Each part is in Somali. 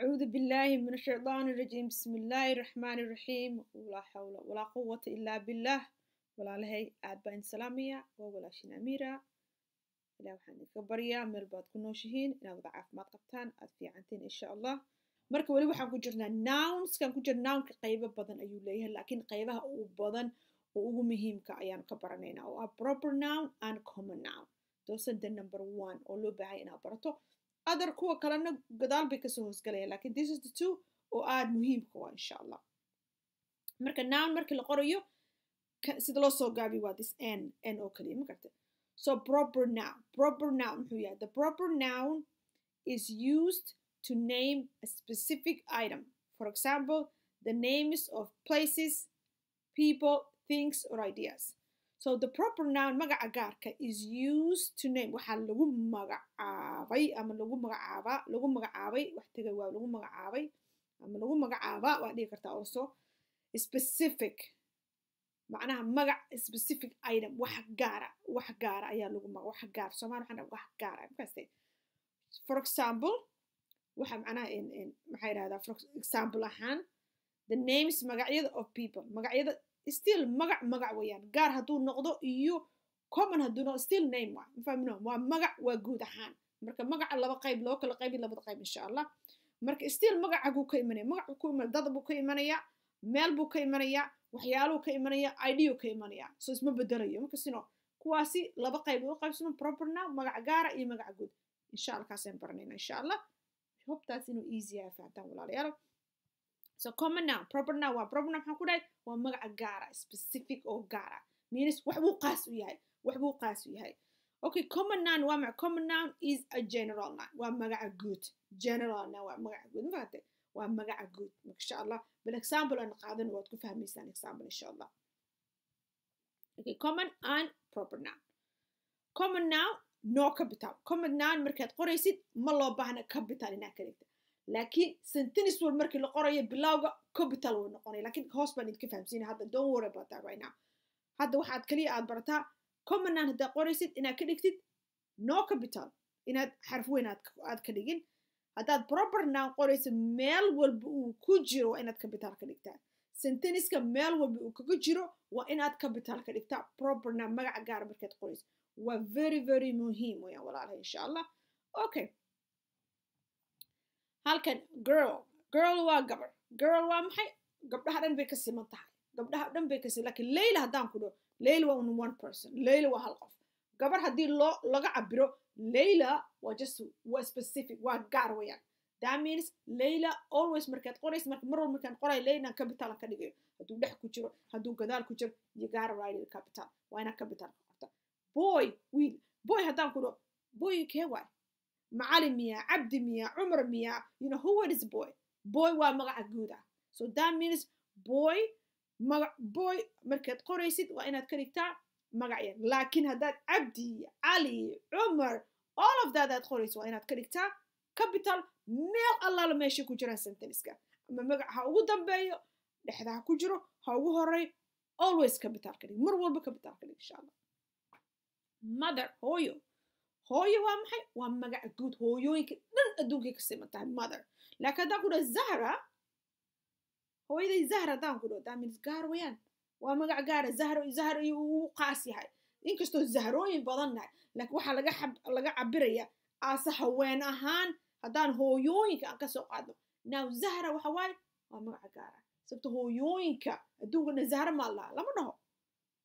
أعوذ بالله من الشيطان الرجيم بسم الله الرحمن الرحيم ولا حول ولا قوة إلا بالله ولا لهي أدبان سلامية وولا شين أميرة إلا وحان كبريا من البعض كنو شهين إن أضع عفمات قبتان أدفي عنتين إن شاء الله مركب ولي وحان كجرنا ناونس كان كجر ناون كقيبة بدن أيو ليها لكن قيبها أو بدن وأو مهم كأيان كبرانينا أو a proper noun and common noun those are the number one أو لو بهاي إن أبرتو other kuwa kalena قدال bay kasoo لكن this is the two oo aada muhiimka إن شاء الله. marka noun markii la قريو sida loo soo gaabiyo waa this n n oo kaliya so proper noun proper noun هو the proper noun is used to name a specific item for example the names of places people things or ideas so the proper noun magaca gaarka is used to name waxaa lagu magacaabay ama lagu magacaaba lagu magacaabay wax tegay waa lagu magacaabay ama lagu magacaaba waa dhigi kartaa also specific macnaha magac specific item wax gaara wax gaara ayaa lagu maga wax gaar soomaali waxaan wax gaara makaste for example waxa macnaha maxaa yidhahdaa example ahaan the names magacyada of people magacyada still magac magac weyaan gaar hadduu noqdo iyo common hadduu still name waa mafahmino waa magac waa guud ahaan marka magaca laba qayb loo kala qaybi labada qayb insha allah marka still magacaguu ka imanaya magacu ku iman dad buu ka imanaya meel buu ka imanaya waxyaaluu ka imanaya iduu ka imanaya so isma bedelayo marka sino kuwaasi laba qayb loo qaybsano proper magac gaara iyo magaca guud insha allah kaasaan baranayna insha allah hope inuu easy ah fahantaan walaalayaal so common noun proper noun waa proper noun maxaan ku dhahay waa magaca gaara specific oo gaara means wax buu qaas u yahay wax buu qaas u yahay okay common noun waa maca common noun is a general noun waa magaca good general noun waa magaca guud mafahatay waa magaca good masha allah bal example aan qaadano waad ku fahmaysaan example insha allah okay common and proper noun common noun no capital common noun markaad qoraysid ma loo baahna capital inaad ka dhigta laakiin sentence wal markii la qorayo bilowga capital wuu noqonaya lakin hoos baan idinka fahamsiinaya hadda don't worry about that right now hadda waxaad keliya aad barataa commonan haddaad qoraysid inaad ka dhigtid no capital inaad xarf weyn aad ka dhigin haddaad proper noun qoraysid meel walba uu ku jiro waa inaad capital ka dhigtaa senteniska meel walba uu kaga jiro waa inaad capital ka dhigtaa proper noun magaca gaara markaad qoraysid waa very very muhiim weeyaan walaalaha insha allah okay halkan girl girl waa gabar girl waa maxay gabdhaha dhan bay ka siman tahay gabdhaha dhan bay ka lakin leyla haddaan ku dhaho leyla waa un one person leyla waa hal qof gabar haddii loo laga cabiro leyla waa just waa specific waa gaar weeyaan that means leyla always markaad qorays marka mar walba markaan qorayo leylan capital ka dhigayo hadduu dhex ku jiro hadduu gadaal ku jiro you gotta write it capital waa inaa capital qorta boy wiil boy haddaan ku dhaho boy kee waay macali miya cabdi miya cumar miya you know who what is boy boy waa magaca guud ah so that means boy maga boy markaad qoraysid waa inaad ka dhigtaa magacyan laakiin haddaad cabdi cali cumar all of that aad qorayso waa inaad ka dhigtaa capital meel allaala meeshay ku jiraan sentenska ama magaca ha ugu dambeeyo dhexda ha ku jiro ha ugu horay always capital ka dhig mar walba capital ka dhig insha allah mother hooyo hooyo waa maxay waa magaca guud hooyooyinka dhan adduunkay kasii matahay mother laakiin haddaan ku dhaha zahra hooyaday zahra haddaan ku dhaho daamins gaar wayaan waa magac gaara zahro zahra iyo uu qaas yahay inkastoo zahrooyin badan nahay laakiin waxaa laga laga cabiraya aase haween ahaan haddaan hooyooyinka aan kasoo qaadno now zahra waxa waaye waa magaca gaara sababta hooyooyinka adduunkana zahra maa laha lama dhaho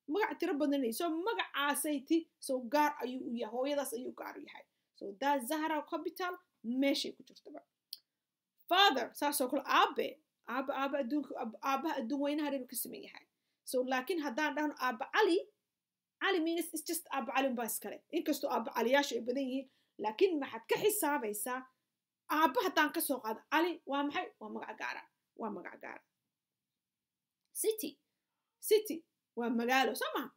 magac tiro badan so magacaasay ti so gaar ayuu u yahay hooyadaas ayuu gaar u yahay so that zahra capital meeshay ku jirtaba father saasoo kale aabe aabe aabe adduunka aabaha adduun weynaha dhan ka siman yahay so laakiin haddaan dhahno aabe cali cali means is just aabe cali unbaa iskale inkastoo aabe caliyaashu ay badan yihiin laakiin maxaad ka xisaabaysaa aabe haddaan ka soo qaado cali waa maxay waa magac gaara waa magac gaara city city waa magaalo soo maha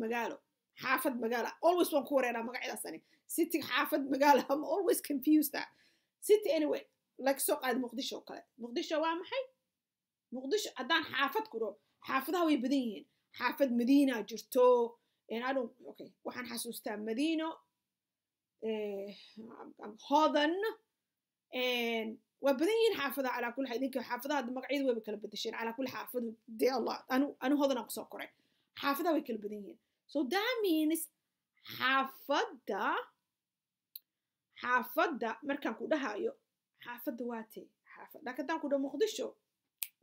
magaalo xaafad magaala always waan ku wareeraa magacyadaas ani city xaafad magaala ama always confused ah city anyway like soo qaad muqdisho oo kale muqdisho waa maxay muqdisho haddaan xaafad ku dhaho xaafadaha way badan yihiin xaafad madiina jirto okay waxaan xasuustaa madiino eh, hodan waa badan yihiin xaafadaha calaa kulli idinka xaafadaha magacyada wayba kala bedesheen calaa kulli xaafadu dee allah anu anu hodanaa kusoo koray xaafadaha way kala badan yihiin so that means xaafadda xaafadda markaan ku dhahayo xaafadda waa tee haddaan ku dhaho muqdisho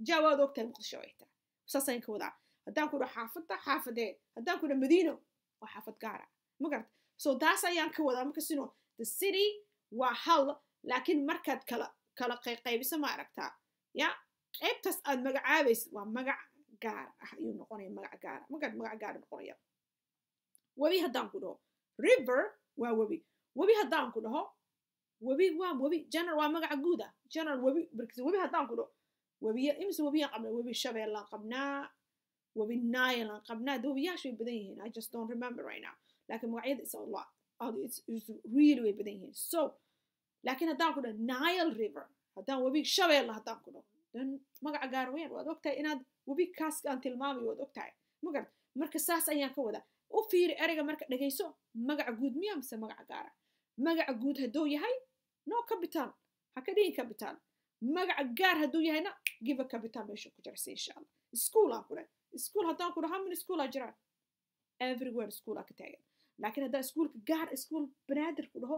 jaa waad og muqdisho ay tahay saasaan ka wadaa haddaan ku dhaho xaafadda xaafadee haddaan ku dhaho madiino waa xaafad gaara ma garata so taas ayaan ka wadaa marka sino the city waa hal laakiin markaad kala kala qayqaybiso ma aragtaa ya qaybtaas aad magacaabaysid waa magac gaar ah ayuu noqonaya magac gaara ah. markaad magac gaara noqonaya webi haddaan ku dhaho river waa webi webi haddaan ku dhaho webi waa webi general waa magaca guud ah general webi barkiisa webi haddaan ku dhaho webiya imise webiyaan qabnaa webi shabeellaan qabnaa webi nailan qabnaa de webiyaasha way badan yihiin i just don't remember right now laakiin magacyada is allah it's really way badan yihiin so laakiin haddaan ku dhaho nile river haddaan webi shabeella haddaan ku dhaho dan magaca gaar waad ogtahay inaad webi kaas aan tilmaamayo waad ogtahay magarad marka saas ayaan ka wadaa u fiiri ereyga marka dhegayso magaca guud miya mise magaca gaara magaca guud hadduu yahay no capital ha ka dhihin capital magaca gaar hadduu yahayna give a capital meesha ku jarsa insha allah school aan ku dhahay school haddaan ku dhaho how many aa jiraan everywhere school aa ka taagan laakiin haddaan schoolka gaar school banaadir ku dhaho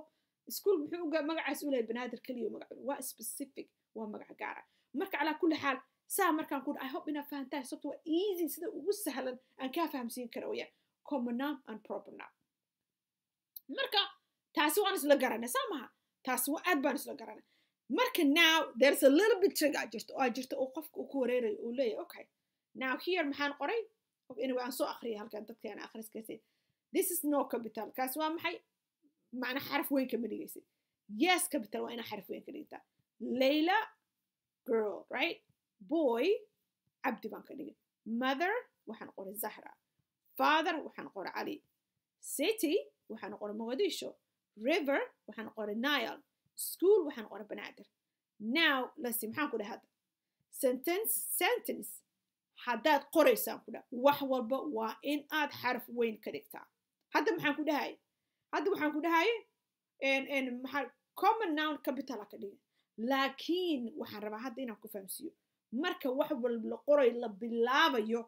school muxuu uga magacaas u lehay banaadir keliya magac waa specific waa magac gaara marka calaa kulli xaal saa markaan ku i hope inaad fahantaan sababto waa easy sida ugu sahlan aan kaa fahamsiin kara wayaan common and proper marka taasi waan isla garanay saa maha taasi aad baan isla garanay marka now there's a little bit trick aa oo aa jirto oo qofka uu ku wareeray uu leeyahay okay now here maxaan qoray anyway aan soo akhriyay halkan dadkeena akhriskaasi this is no capital kaasi waa maxay macnaa xaraf weynka ma dhigaysid yes bitan waa inaa xarf weyn ka dhigtaa layla girl right boy cabdi baan ka dhigay mother waxaan qoray zahra father waxaan qoray cali city waxaan qoray muqadisho river waxaan qoray nile school waxaan qoray banaadir now lasi maxaan ku dhahay hadda sentence sentence haddaad qoraysaan ku dhaha wax walba waa in aad xaraf weyn ka dhigtaa hadda maxaan ku dhahay hadda waxaan ku dhahay common noun capital ka dhiga laakiin waxaan rabaa hadda inaan ku fahamsiiyo marka wax walba la qoray la bilaabayo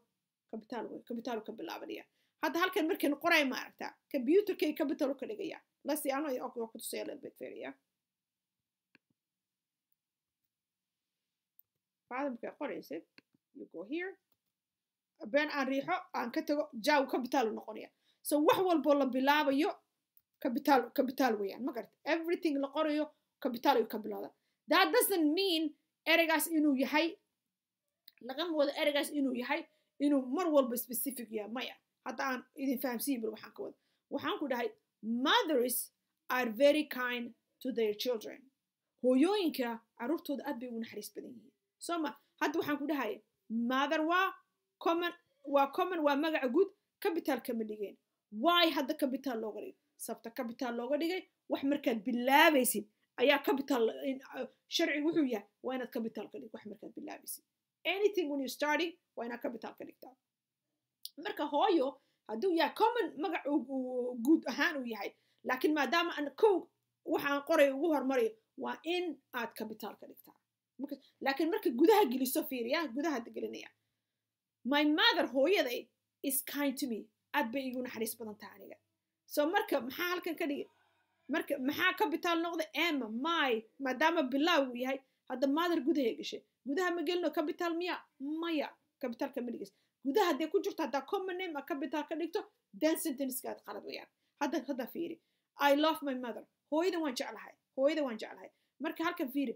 capital way capital ka bilaabanaya hadda halkan markan qoray ma aragta computerkay capital ka dhigaya lasi ano ku tusaya little bit failure faadam ka you go here been aan riixo aan ka tago jaw capital noqonaya so wax walbo la bilaabayo capital capital weeyaan ma garata everything la qorayo capital ayuu ka bilowdaa that doesn't mean ereygaas inuu yahay laga wado ereygaas inuu yahay inuu mar walba specific yahay maya hadda aan idin fahamsiiyin waxaan ka wada waxaan ku dhahay mothers are very kind to their children hooyooyinka caruurtooda aad bay ugu naxariis badan yihiin soo ma hadda waxaan ku dhahay mother waa common waa common waa magaca guud capital kama dhigeen why hadda capital looga dhigo sababta capital looga dhigay wax markaad bilaabaysid ayaa capital sharcigu wuxuu yahay waa inaad capital dhig wax markaad bilaabaysid anything when you starting waa inaad capital dhigtaa marka hooyo hadduu yahay common magac guud ahaan uu yahay laakiin maadaama aan kow waxaan qoray ugu hormarayo waa in aad capital ka dhigtaa laakiin marka gudaha geliso fiiriya gudaha gelinaya my mother hooyaday is kind to me aad bay igu naxariis badan taha aniga so marka maxaa halkan ka dhigi marka maxaa capital noqda emma my maadaama bilow uu yahay hadda mother gudahay gashay gudaha ma gelino capital miya maya capital kama dhigaysa gudaha haddee ku jirto haddaa common name a capital ka dhigto then sentenceka qalad wayaan hadda hadda fiiri i love my mother hooyada waan jeclahay hooyada waan jeclahay marka halkan fiiri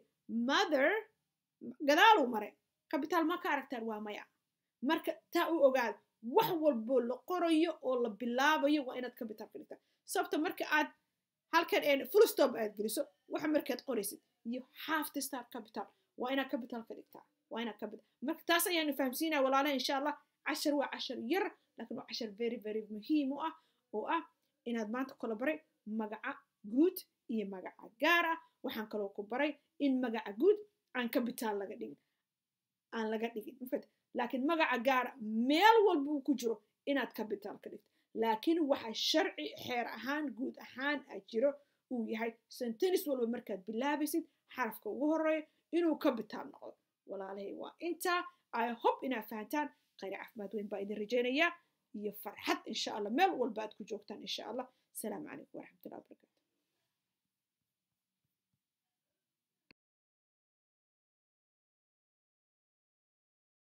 mother gadaaluu maray capital ma ka aragtaan waa maya marka taa u ogaada wax walbo la qorayo oo la bilaabayo waa inaad capital gelintaa sababta marka aad halkan full stop aad geliso waxa markaad qoraysid iyo half the start capital waa inaad capital ka dhigtaa waa inaad capital marka taas ayaan fahamsiinaya walaalaha insha allah cashar waa cashar yar lakin waa cashar very very muhiim u ah oo ah inaad maanta kala baray magaca guud iyo magaca gaar ah waxaan kaloo ku baray in magaca guud aan capital laga dhigin aan laga dhigin laakiin magaca gaara meel walbuu ku jiro inaad capital ka dhigto laakiin waxa sharci xeer ahaan guud ahaan a jiro uu yahay sentenis walba markaad bilaabaysid xarafka ugu horeeya inuu capital noqdo walaalahay waa intaa i hob inaad fahantaan khayr caafimaad weyn baa idin rajaynayaa iyo farxad insha allah meel walba aad ku joogtaan insha allah asalaamu calaykum waraxmatullahi wabarakatu